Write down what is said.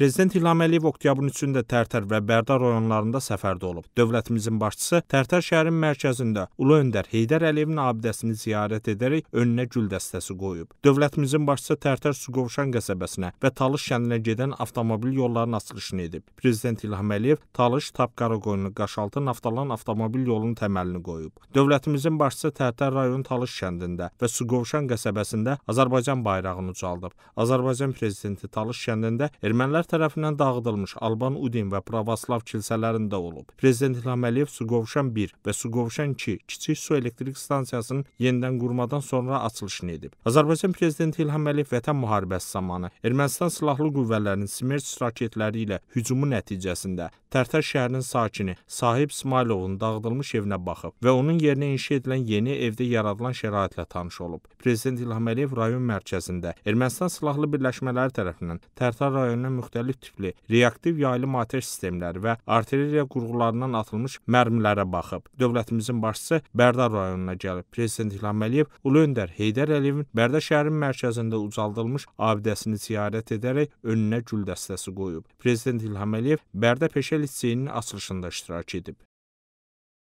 Prezident İlham Əliyev oktyabrın 3-də Tərtər və Bərdə rayonlarında səfərdə olub. Dövlətimizin başçısı Tərtər şəhərinin mərkəzində Ulu öndər Heydər Əliyevin abidəsini ziyarət edərək önünə gül dəstəsi qoyub. Dövlətimizin başçısı Tərtər Suqovşan qəsəbəsinə və Talış kəndinə gedən avtomobil yollarının açılışını edib. Prezident İlham Əliyev Talış Tapqaraqoyunu Qaşaltı Naftalan avtomobil yolunun təməlini qoyub. Dövlətimizin başçısı Tərtər rayonu Talış kəndində və Suqovşan qəsəbəsində Azərbaycan bayrağını ucaldıb. Azərbaycan prezidenti Talış kəndində ermənilər tərəfindən dağıdılmış Alban Udin və Pravoslav kilsələrində olub. Prezident İlham Əliyev Suqovuşan 1 və Suqovuşan 2 kiçik su elektrik stansiyasının yenidən qurmadan sonra açılışını edib. Azərbaycan prezidenti İlham Əliyev vətən müharibəsi zamanı Ermənistan silahlı qüvvələrinin Smerç raketləri ilə hücumu nəticəsində Tərtər şəhərinin sakini Sahib İsmailovun dağıdılmış evinə baxıb və onun yerinə inşa edilən yeni evdə yaradılan şəraitlə tanış olub. Prezident İlham Əliyev rayon mərkəzində Ermənistan silahlı birləşmələri tərəfindən Tərtər rayonuna müxtəlif tipli reaktiv yayılım atəş sistemləri və artilleriya qurğularından atılmış mərmilərə baxıb. Dövlətimizin başçısı Bərdar rayonuna gəlib. Prezident İlham Əliyev Ulu öndər Heydər Əliyevin Bərdə şəhərinin mərkəzində ucaldılmış abidəsini ziyarət edərək önünə gül dəstəsi qoyub. Prezident İlham Əliyev Bərdə peşə Çelsi-nin açılışında iştirak edib.